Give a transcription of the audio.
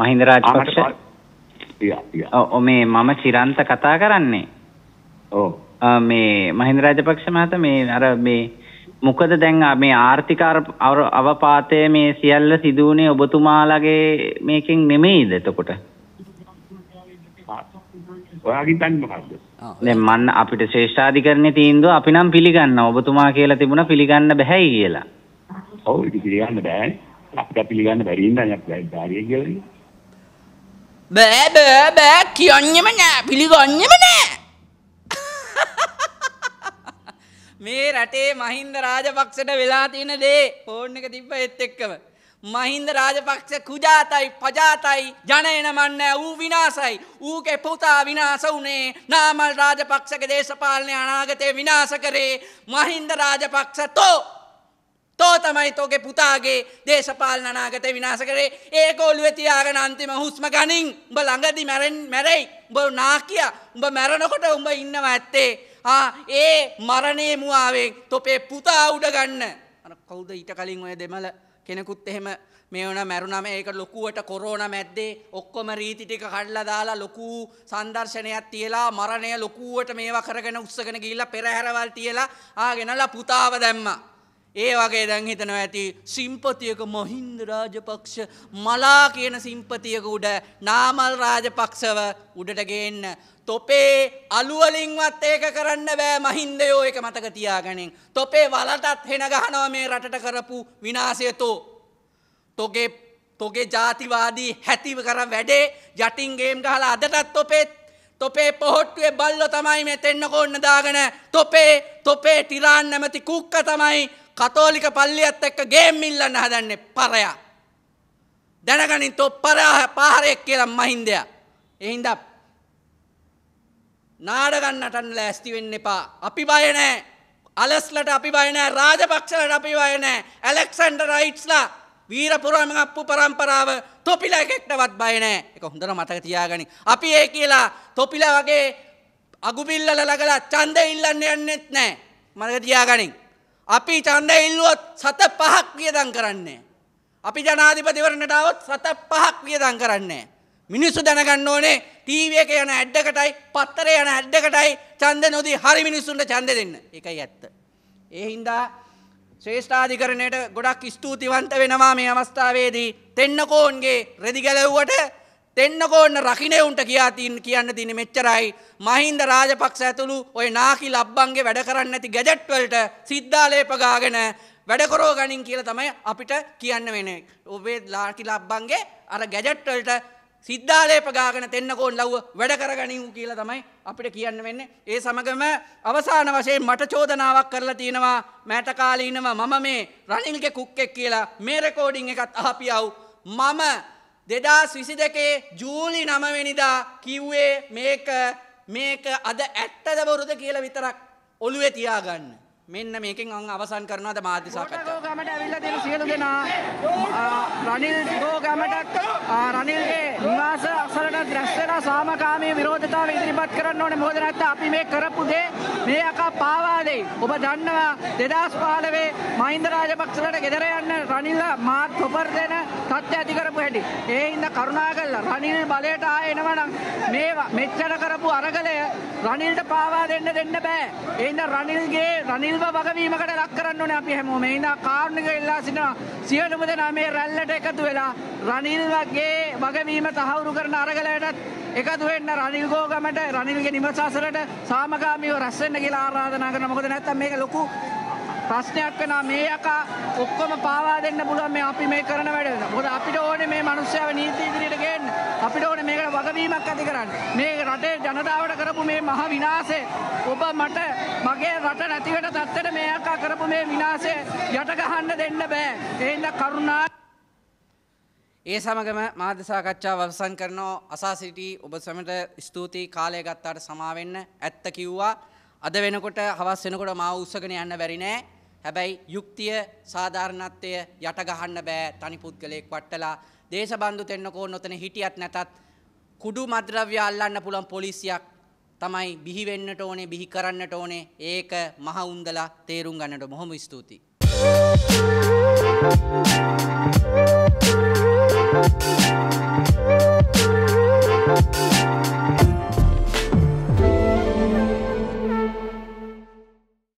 මහින්ද රාජපක්ෂ ඔව් මේ මම චිරන්ත කතා කරන්නේ ඔව් මේ මහින්ද රාජපක්ෂ මහතා මේ අර මේ මොකද දැන් මේ ආර්ථික අවපාතය මේ සියල්ල සිදු වුණේ ඔබතුමාලගේ මේකෙන් නෙමෙයිද එතකොට දැන් මන්න අපිට ශ්‍රේෂ්ඨාධිකරණේ තීන්දුව අපි නම් පිළිගන්න ඔබතුමා කියලා තිබුණා පිළිගන්න බෑයි කියලා. ඔව් පිළිගන්න බෑ. අපිට පිළිගන්න බැරි ඉඳන් අපි බැරි කියලා. බෑ බෑ බෑ කියන්නෙම නෑ පිළිගන්නෙම නෑ මේ රටේ මහින්ද රාජපක්ෂට වෙලා තියෙන දේ ෆෝන් එක තිබ්බ එත් එක්කම මහින්ද රාජපක්ෂ කුජාතයි පජාතයි ජනය නමන්නේ ඌ විනාසයි ඌගේ පුතා විනාස වුණේ නාමල් රාජපක්ෂගේ දේශපාලන අනාගතය විනාශ කරේ මහින්ද රාජපක්ෂ තෝ තෝ තමයි තෝගේ පුතාගේ දේශපාලන අනාගතය විනාශ කරේ ඒක ඔළුවේ තියාගෙන අන්තිම හුස්ම ගනින් උඹ ළඟදී මැරෙන් මැරෙයි උඹ නාකිය උඹ මැරෙනකොට උඹ ඉන්නව ඇත්තේ ආ ඒ මරණේ මුවාවෙන් තොපේ පුතා උඩ ගන්න අර කවුද ඊට කලින් ඔය දෙමළ කෙනෙකුත් එහෙම මේ වන මැරුණම ඒක ලොකුවට කොරෝන මැද්දේ ඔක්කොම රීති ටික කඩලා දාලා ලොකු සංදර්ශනයක් තියලා මරණය ලොකුවට මේවා කරගෙන උස්සගෙන ගිහිල්ලා පෙරහැරවල් තියලා ආ ගෙනලා පුතාව දැම්මා ඒ වගේ දැන් හිතනව ඇති සිම්පතියක මොහින්ද රාජපක්ෂ මලා කියන සිම්පතියක උඩ නාමල් රාජපක්ෂව උඩට ගේන්න. තොපේ අලුවලින්වත් ඒක කරන්න බෑ මහින්දයෝ එක මතක තියාගනින්. තොපේ වලටත් හෙන ගහනව මේ රටට කරපු විනාසයතෝ. තොගේ තොගේ ජාතිවාදී හැතිව කර වැඩේ යටින්ගේම් ගහලා අදටත් තොපෙත් තොපේ පොහොට්ටුවේ බල්ලො තමයි මෙතෙන්න කොන්න දාගෙන තොපේ තොපේ ටිරාන් නැමති කුක්ක තමයි කතෝලික පල්ලියත් එක්ක ගේම් ඉල්ලන්න හදන්නේ පරයා. දැනගනින් තෝ පරා පාරයෙක් කියලා මහින්දයා. එහින්දා නාඩගන්නටන්න ලෑස්ති වෙන්න එපා. අපි බය නෑ. අලස්ලට අපි බය නෑ. රාජපක්ෂලට අපි බය නෑ. ඇලෙක්සැන්ඩර් රයිට්ස්ලා වීරපුරාම අප්පු පරම්පරාව තොපිලා එකෙක්ටවත් බය නෑ. ඒක හොඳට මතක තියාගනි. අපි ඒ කියලා තොපිලා වගේ අගුබිල්ලල ලගලා ඡන්දෙ ඉල්ලන්න යන්නෙත් නෑ. මතක තියාගනින්. අපි ඡන්දය ඉල්ලුවොත් සත පහක් වියදම් කරන්නේ. අපි ජනාධිපතිවරණට આવොත් සත පහක් වියදම් කරන්නේ. මිනිස්සු දැනගන්න ඕනේ ටීවී එක යන ඇඩ්ඩකටයි පත්තරේ යන ඇඩ්ඩකටයි ඡන්ද නොදී හරි මිනිස්සුන්ට ඡන්ද දෙන්න. ඒකයි ඇත්ත. ඒ හින්දා ශ්‍රේෂ්ඨාධිකරණයට ගොඩක් ස්තුතිවන්ත වෙනවා මේ අවස්ථාවේදී තෙන්නකෝන්ගේ රෙදි ගැලව්වට දෙන්නකෝන්න රකිනයවුන්ට කියාතින් කියන්න තින මෙච්චරයි මහින්ද රාජපක්ෂ ඇතුළු ඔය නාකි ලබ්බන්ගේ වැඩ කරන්න ඇති ගැජට්වලට සිද්ධාලේපගාගෙන වැඩකොරෝ ගනින් කියල තමයි අපිට කියන්න වෙන. ඔබේ ලාටි ලබ්බන්ගේ අර ගැජට්වලට සිද්ධාලේපගාගෙන තෙන්නකෝන් ලව්ව වැඩ කරගනිවු කියල තමයි අපිට කියන්න වෙන්න. ඒ සමගම අවසාන වශයෙන් මට චෝදනාවක් කරලා තියෙනවා මෑටකාලීනවා මම මේ රනිල්ගෙ කුක්කෙක් කියලා මේ රෙකෝඩිං එකත් ආපියව් මම දෙදස් විසි දෙකේ ජූලි නමවෙනිදා කිව්වේ මේක මේක අද ඇත්තද බවරුද කියල විතරක් ඔළුවේ තියාගන්න. මෙන්න මේකින් අං අවසන් කරනවාද මාධ්‍ය සාකච්ඡාව. ගමට ඇවිල්ලා දෙන සියලු දෙනා රනිල් ගෝ ගමට රනිල්ගේ නිවාස අසල ග්‍රැස් වෙලා සාමකාමී විරෝධතාව ඉදිරිපත් කරන්න ඕනේ මොකද නැත්නම් අපි මේ කරපු දේ මේ අකා පාවා දෙයි. ඔබ දන්නවා 2015 මහින්ද රාජපක්ෂලට ගෙදර යන්න රනිල්ල මාත් හොපර් දෙන තත්ත්වය ඇති කරපු හැටි. ඒ හින්දා කරුණා කරලා රනිල් බලයට ආයෙ එනවනම් මේ මෙච්චර කරපු අරගලය රනිල්ට පාවා දෙන්න දෙන්න බෑ. ඒ හින්දා රනිල්ගේ රනිල්ව වගවීමකට ලක් කරන්න ඕනේ අපි හැමෝම. ඒ හින්දා කාරුණික ඉල්ලා සිටිනවා සියලුම දෙනා මේ රැල්ලට එකතු වෙලා රනිල්වගේ වගවීම තහවුරු කරන අරගලය මහත්තයටත් එකතු වෙන්න රනිල් ගෝගමට රනිල්ගේ නිවසාසලට සාමකාමීව රැස් වෙන්න කියලා ආරාධනා කරනවා. මොකද නැත්තම් මේක ලොකු ප්‍රශ්නයක් වෙනවා මේ යකා ඔක්කොම පාවා දෙන්න පුළුවන් මේ අපි මේ කරන වැඩ. මොකද අපිට ඕනේ මේ මිනිස්සුන්ව නීති ඉදිරියට ගේන්න. අපිට ඕනේ මේකට වගවීමක් ඇති කරන්න. මේ රටේ ජනතාවට කරපු මේ මහ විනාශය ඔබ මට මගේ රට නැති වෙන තත්ත්වෙට මේ යකා කරපු මේ විනාශය යට ගහන්න දෙන්න බෑ. ඒ හින්දා කරුණා ඒ සමගම මාධ්‍ය සාකච්ඡාව අවසන් කරනෝ අසා සිටි ඔබ සමට ස්තුතියි කාලය ගත්තාට සමාවෙන්න ඇත්ත කිව්වා අද වෙනකොට හවස් වෙනකොට මා උස්සගෙන යන්න බැරි නෑ. හැබැයි යුක්තිය සාධාරණත්වය යට ගහන්න බෑ තනි පුද්ගලයෙක් වට්ටලා දේශබන්දු තෙන්නකෝ නොතන හිටියත් නැතත් කුඩු මද්‍රව්‍ය අල්ලන්න පුළුවන් පොලිසියක් තමයි බිහි වෙන්නට ඕනේ බිහි කරන්නට ඕනේ ඒක මහ උන්දලා තේරුම් ගන්නට බොහොම ස්තුතියි.